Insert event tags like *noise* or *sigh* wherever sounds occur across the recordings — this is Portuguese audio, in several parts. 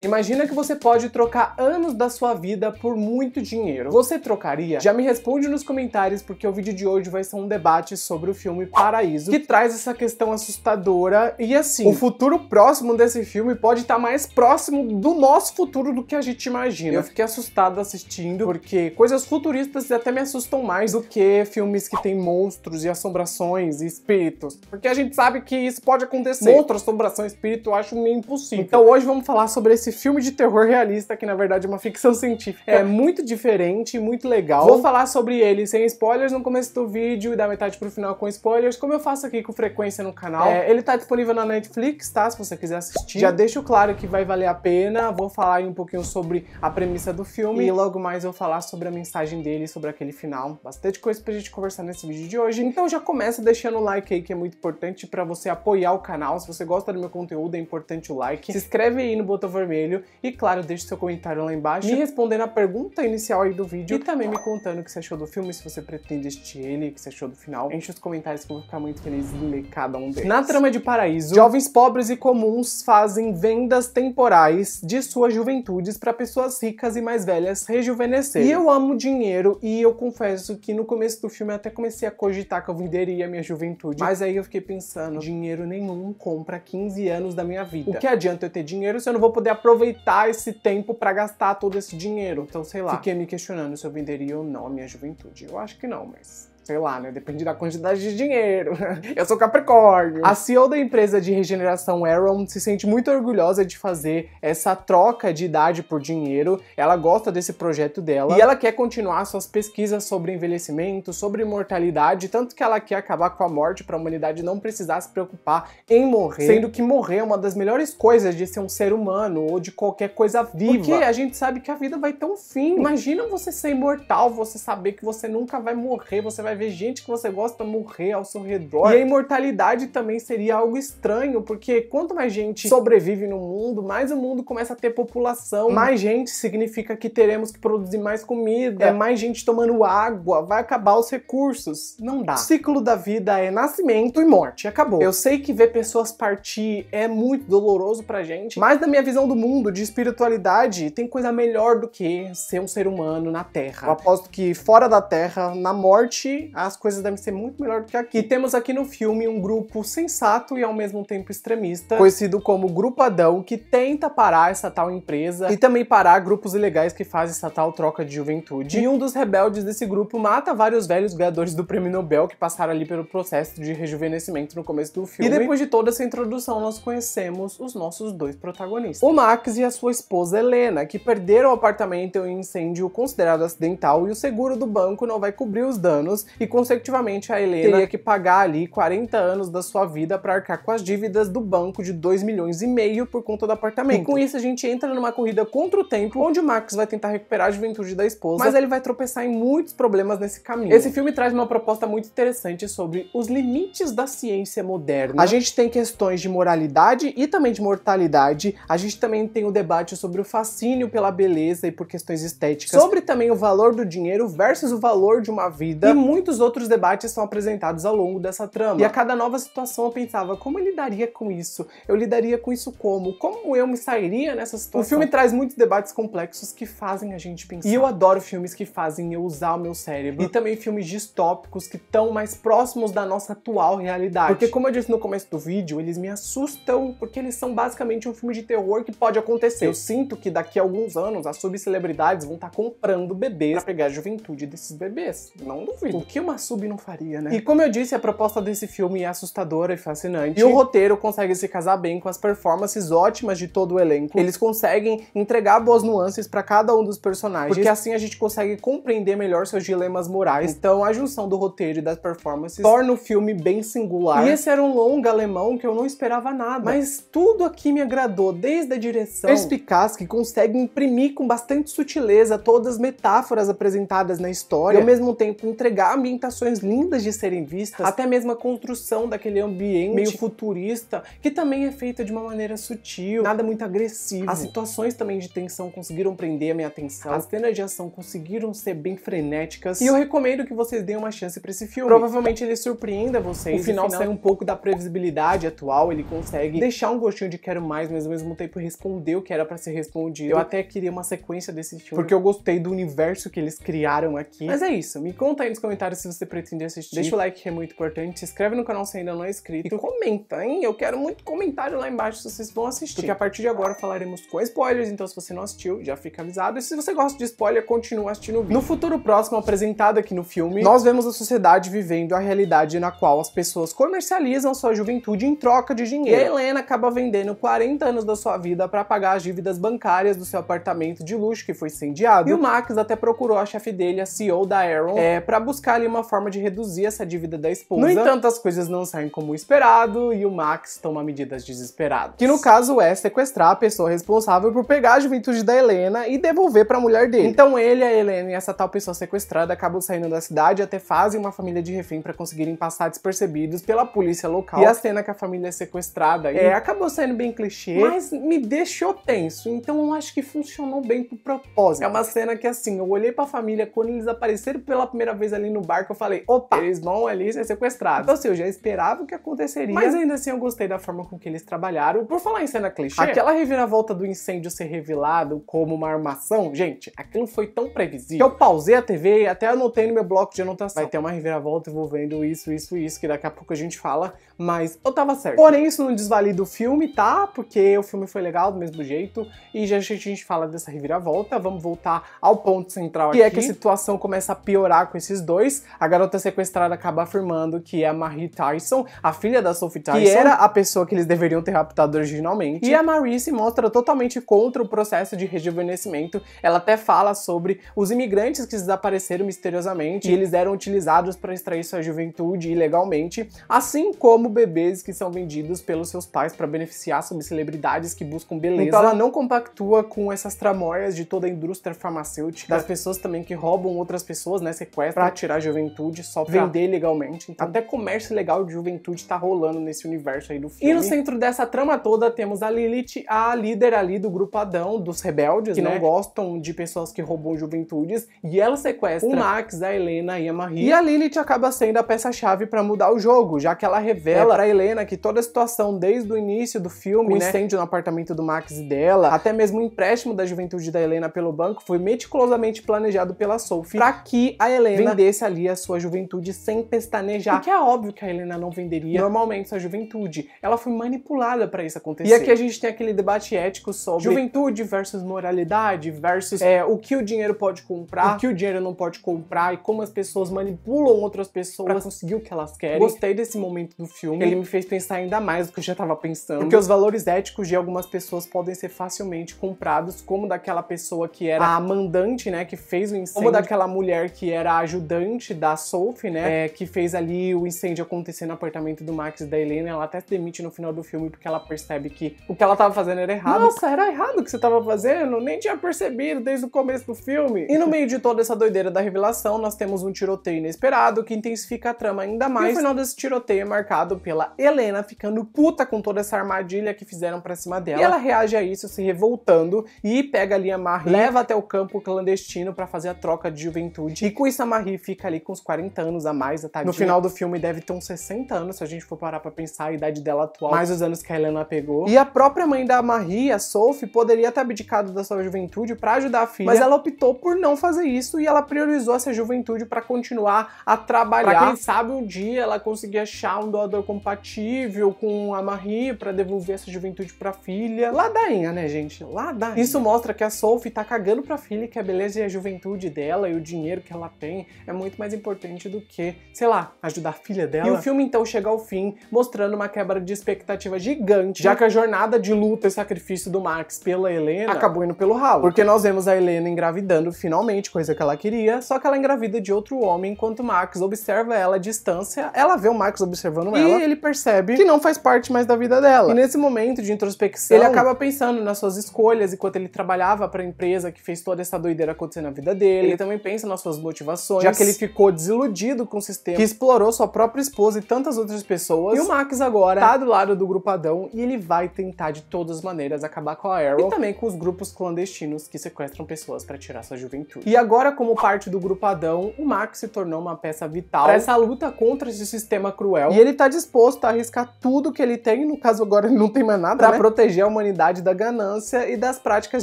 Imagina que você pode trocar anos da sua vida por muito dinheiro. Você trocaria? Já me responde nos comentários porque o vídeo de hoje vai ser um debate sobre o filme Paraíso, que traz essa questão assustadora e assim, o futuro próximo desse filme pode estar tá mais próximo do nosso futuro do que a gente imagina. Eu fiquei assustado assistindo porque coisas futuristas até me assustam mais do que filmes que tem monstros e assombrações e espíritos, porque a gente sabe que isso pode acontecer. Monstro, assombração, espírito, eu acho meio impossível. Então hoje vamos falar sobre esse esse filme de terror realista, que na verdade é uma ficção científica, é muito diferente, muito legal. Vou falar sobre ele sem spoilers no começo do vídeo e da metade pro final com spoilers, como eu faço aqui com frequência no canal. É, ele tá disponível na Netflix, tá? Se você quiser assistir. Já deixo claro que vai valer a pena, vou falar aí um pouquinho sobre a premissa do filme e logo mais eu vou falar sobre a mensagem dele, sobre aquele final. Bastante coisa pra gente conversar nesse vídeo de hoje. Então já começa deixando o like aí, que é muito importante para você apoiar o canal. Se você gosta do meu conteúdo, é importante o like. Se inscreve aí no botão vermelho vermelho. E claro, deixe seu comentário lá embaixo, me respondendo a pergunta inicial aí do vídeo e também me contando o que você achou do filme, se você pretende assistir ele, o que você achou do final. Enche os comentários que eu vou ficar muito feliz em ler cada um deles. Na trama de Paraíso, jovens pobres e comuns fazem vendas temporais de suas juventudes para pessoas ricas e mais velhas rejuvenescer. E eu amo dinheiro e eu confesso que no começo do filme eu até comecei a cogitar que eu venderia minha juventude, mas aí eu fiquei pensando, dinheiro nenhum compra 15 anos da minha vida. O que adianta eu ter dinheiro se eu não vou poder aproveitar aproveitar esse tempo para gastar todo esse dinheiro. Então, sei lá, fiquei me questionando se eu venderia ou não a minha juventude. Eu acho que não, mas sei lá, né? Depende da quantidade de dinheiro. *laughs* Eu sou Capricórnio. A CEO da empresa de regeneração Aaron se sente muito orgulhosa de fazer essa troca de idade por dinheiro. Ela gosta desse projeto dela e ela quer continuar suas pesquisas sobre envelhecimento, sobre mortalidade, tanto que ela quer acabar com a morte para a humanidade não precisar se preocupar em morrer, sendo que morrer é uma das melhores coisas de ser um ser humano ou de qualquer coisa viva. Porque a gente sabe que a vida vai ter um fim. Imagina você ser imortal, você saber que você nunca vai morrer, você vai ver gente que você gosta morrer ao seu redor. E a imortalidade também seria algo estranho, porque quanto mais gente sobrevive no mundo, mais o mundo começa a ter população. Uhum. Mais gente significa que teremos que produzir mais comida, é mais gente tomando água, vai acabar os recursos. Não dá. O ciclo da vida é nascimento e morte, acabou. Eu sei que ver pessoas partir é muito doloroso pra gente, mas na minha visão do mundo, de espiritualidade, tem coisa melhor do que ser um ser humano na Terra. Eu aposto que fora da Terra, na morte, as coisas devem ser muito melhor do que aqui. E temos aqui no filme um grupo sensato e ao mesmo tempo extremista, conhecido como Grupadão, que tenta parar essa tal empresa e também parar grupos ilegais que fazem essa tal troca de juventude. E um dos rebeldes desse grupo mata vários velhos ganhadores do prêmio Nobel que passaram ali pelo processo de rejuvenescimento no começo do filme. E depois de toda essa introdução, nós conhecemos os nossos dois protagonistas. O Max e a sua esposa Helena, que perderam o apartamento em um incêndio considerado acidental e o seguro do banco não vai cobrir os danos e, consecutivamente, a Helena teria que pagar ali 40 anos da sua vida para arcar com as dívidas do banco de 2 milhões e meio por conta do apartamento. E com isso, a gente entra numa corrida contra o tempo, onde o Max vai tentar recuperar a juventude da esposa, mas ele vai tropeçar em muitos problemas nesse caminho. Esse filme traz uma proposta muito interessante sobre os limites da ciência moderna. A gente tem questões de moralidade e também de mortalidade. A gente também tem o debate sobre o fascínio pela beleza e por questões estéticas. Sobre também o valor do dinheiro versus o valor de uma vida. E muito muitos outros debates são apresentados ao longo dessa trama. E a cada nova situação eu pensava, como eu lidaria com isso? Eu lidaria com isso como? Como eu me sairia nessa situação? O filme traz muitos debates complexos que fazem a gente pensar. E eu adoro filmes que fazem eu usar o meu cérebro. E também filmes distópicos que estão mais próximos da nossa atual realidade. Porque como eu disse no começo do vídeo, eles me assustam porque eles são basicamente um filme de terror que pode acontecer. Eu sinto que daqui a alguns anos as subcelebridades vão estar tá comprando bebês pra pegar a juventude desses bebês. Não duvido que uma sub não faria, né? E como eu disse, a proposta desse filme é assustadora e fascinante. E o roteiro consegue se casar bem com as performances ótimas de todo o elenco. Eles conseguem entregar boas nuances para cada um dos personagens, porque assim a gente consegue compreender melhor seus dilemas morais. Então, a junção do roteiro e das performances torna o filme bem singular. E esse era um longo alemão que eu não esperava nada, mas tudo aqui me agradou, desde a direção perspicaz que consegue imprimir com bastante sutileza todas as metáforas apresentadas na história e ao mesmo tempo entregar ambientações lindas de serem vistas, até mesmo a construção daquele ambiente meio futurista, que também é feita de uma maneira sutil, nada muito agressivo. As situações também de tensão conseguiram prender a minha atenção, as cenas de ação conseguiram ser bem frenéticas, e eu recomendo que vocês deem uma chance para esse filme. Provavelmente ele surpreenda vocês. O final, final sai um pouco da previsibilidade atual, ele consegue deixar um gostinho de quero mais, mas ao mesmo tempo responder o que era para ser respondido. Eu até queria uma sequência desse filme, porque eu gostei do universo que eles criaram aqui. Mas é isso, me conta aí nos comentários comentário se você pretende assistir. Deixa o like que é muito importante, se inscreve no canal se ainda não é inscrito. E comenta, hein? Eu quero muito comentário lá embaixo se vocês vão assistir. Porque a partir de agora falaremos com spoilers, então se você não assistiu, já fica avisado. E se você gosta de spoiler, continua assistindo o vídeo. No futuro próximo, apresentado aqui no filme, nós vemos a sociedade vivendo a realidade na qual as pessoas comercializam sua juventude em troca de dinheiro. E a Helena acaba vendendo 40 anos da sua vida para pagar as dívidas bancárias do seu apartamento de luxo que foi incendiado. E o Max até procurou a chefe dele, a CEO da Aaron, é, para buscar ali uma forma de reduzir essa dívida da esposa. No entanto, as coisas não saem como esperado e o Max toma medidas desesperadas. Que no caso é sequestrar a pessoa responsável por pegar a juventude da Helena e devolver para a mulher dele. Então ele, a Helena e essa tal pessoa sequestrada acabam saindo da cidade até fazem uma família de refém para conseguirem passar despercebidos pela polícia local. E a cena que a família é sequestrada é, acabou saindo bem clichê, mas me deixou tenso. Então eu acho que funcionou bem pro propósito. É uma cena que assim, eu olhei pra família quando eles apareceram pela primeira vez ali no barco, eu falei, opa, eles vão ali ser sequestrados. Então, assim, eu já esperava o que aconteceria. Mas ainda assim, eu gostei da forma com que eles trabalharam. Por falar em cena clichê, aquela reviravolta do incêndio ser revelado como uma armação, gente, aquilo foi tão previsível. Que eu pausei a TV e até anotei no meu bloco de anotação. Vai ter uma reviravolta envolvendo isso, isso, isso, que daqui a pouco a gente fala, mas eu tava certo. Porém, isso não desvalida o filme, tá? Porque o filme foi legal do mesmo jeito e já a gente fala dessa reviravolta. Vamos voltar ao ponto central que aqui. Que é que a situação começa a piorar com esses dois a garota sequestrada acaba afirmando que é a Marie Tyson, a filha da Sophie Tyson, que era a pessoa que eles deveriam ter raptado originalmente. E a Marie se mostra totalmente contra o processo de rejuvenescimento. Ela até fala sobre os imigrantes que desapareceram misteriosamente e eles eram utilizados para extrair sua juventude ilegalmente, assim como bebês que são vendidos pelos seus pais para beneficiar sobre celebridades que buscam beleza. Então ela não compactua com essas tramóias de toda a indústria farmacêutica, das pessoas também que roubam outras pessoas, né, sequestram para tirar juventude, só vender legalmente. Então, até comércio legal de juventude tá rolando nesse universo aí do filme. E no centro dessa trama toda temos a Lilith, a líder ali do grupo adão dos rebeldes, que né? não gostam de pessoas que roubam juventudes, e ela sequestra o Max, a Helena e a Marie. E a Lilith acaba sendo a peça-chave para mudar o jogo, já que ela revela é. pra Helena que toda a situação desde o início do filme, o né? incêndio no apartamento do Max e dela, até mesmo o empréstimo da juventude da Helena pelo banco foi meticulosamente planejado pela Sophie para que a Helena vendesse a ali a sua juventude sem pestanejar. Porque é óbvio que a Helena não venderia normalmente sua juventude. Ela foi manipulada para isso acontecer. E aqui a gente tem aquele debate ético sobre juventude versus moralidade, versus é, o que o dinheiro pode comprar, o que o dinheiro não pode comprar e como as pessoas manipulam outras pessoas para conseguir o que elas querem. Gostei desse momento do filme. Ele me fez pensar ainda mais do que eu já estava pensando. Porque os valores éticos de algumas pessoas podem ser facilmente comprados, como daquela pessoa que era a mandante, né, que fez o incêndio, como daquela mulher que era a ajudante da Soulf, né? É, que fez ali o incêndio acontecer no apartamento do Max e da Helena. Ela até se demite no final do filme porque ela percebe que o que ela tava fazendo era errado. Nossa, era errado o que você tava fazendo? Nem tinha percebido desde o começo do filme. E no meio de toda essa doideira da revelação, nós temos um tiroteio inesperado que intensifica a trama ainda mais. E o final desse tiroteio é marcado pela Helena ficando puta com toda essa armadilha que fizeram pra cima dela. E ela reage a isso se revoltando e pega ali a Marie, leva até o campo clandestino para fazer a troca de juventude. E com isso a Marie fica ali com uns 40 anos a mais, a tadinha. No final do filme deve ter uns 60 anos, se a gente for parar pra pensar a idade dela atual, mais os anos que a Helena pegou. E a própria mãe da Marie, a Sophie, poderia ter abdicado da sua juventude para ajudar a filha, mas ela optou por não fazer isso e ela priorizou essa juventude para continuar a trabalhar. Pra quem sabe um dia ela conseguir achar um doador compatível com a Marie para devolver essa juventude pra filha. Ladainha, né, gente? Ladainha. Isso mostra que a Sophie tá cagando pra filha que a beleza e a juventude dela e o dinheiro que ela tem é muito muito mais importante do que, sei lá, ajudar a filha dela. E o filme então chega ao fim, mostrando uma quebra de expectativa gigante, já que a jornada de luta e sacrifício do Max pela Helena acabou indo pelo ralo. Porque nós vemos a Helena engravidando finalmente, coisa que ela queria, só que ela engravida de outro homem, enquanto o Max observa ela à distância, ela vê o Max observando e ela, e ele percebe que não faz parte mais da vida dela. E nesse momento de introspecção, ele acaba pensando nas suas escolhas enquanto ele trabalhava para a empresa que fez toda essa doideira acontecer na vida dele. Ele também pensa nas suas motivações, já que ele fica ficou desiludido com o sistema, que explorou sua própria esposa e tantas outras pessoas. E o Max agora tá do lado do Grupadão e ele vai tentar de todas as maneiras acabar com a Arrow e também com os grupos clandestinos que sequestram pessoas para tirar sua juventude. E agora, como parte do Grupadão, o Max se tornou uma peça vital pra essa luta contra esse sistema cruel. E ele tá disposto a arriscar tudo que ele tem, no caso agora ele não tem mais nada, para né? proteger a humanidade da ganância e das práticas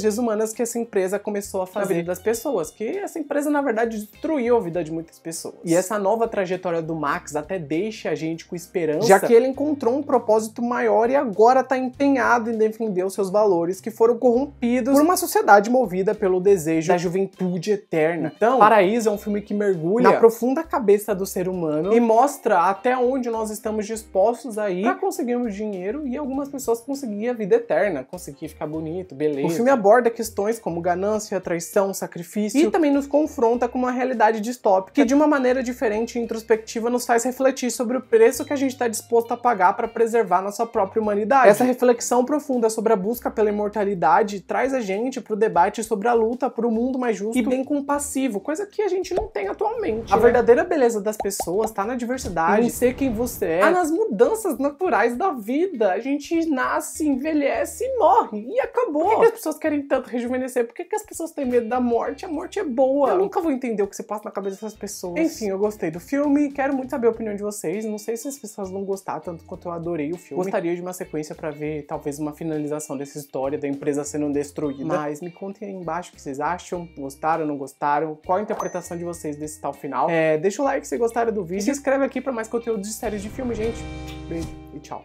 desumanas que essa empresa começou a fazer das pessoas, que essa empresa na verdade destruiu a vida de muitas pessoas. E essa nova trajetória do Max até deixa a gente com esperança, já que ele encontrou um propósito maior e agora está empenhado em defender os seus valores que foram corrompidos por uma sociedade movida pelo desejo da juventude eterna. Então, Paraíso é um filme que mergulha na profunda cabeça do ser humano e mostra até onde nós estamos dispostos a pra conseguirmos dinheiro e algumas pessoas conseguirem a vida eterna, conseguir ficar bonito, beleza. O filme aborda questões como ganância, traição, sacrifício e também nos confronta com uma realidade distópica que de uma maneira diferente e introspectiva nos faz refletir sobre o preço que a gente está disposto a pagar para preservar nossa própria humanidade. Essa reflexão profunda sobre a busca pela imortalidade traz a gente para o debate sobre a luta por um mundo mais justo e bem compassivo, coisa que a gente não tem atualmente. A né? verdadeira beleza das pessoas está na diversidade, em ser quem você é, ah, nas mudanças naturais da vida. A gente nasce, envelhece e morre, e acabou. Por que, que as pessoas querem tanto rejuvenescer? Por que, que as pessoas têm medo da morte? A morte é boa. Eu nunca vou entender o que se passa na cabeça dessas pessoas pessoas. Enfim, eu gostei do filme, quero muito saber a opinião de vocês. Não sei se as pessoas vão gostar tanto quanto eu adorei o filme. Gostaria de uma sequência para ver talvez uma finalização dessa história da empresa sendo destruída. Mas me contem aí embaixo o que vocês acham, gostaram, não gostaram, qual a interpretação de vocês desse tal final. É, deixa o like se gostaram do vídeo e se inscreve aqui para mais conteúdo de séries de filme, gente. Beijo e tchau.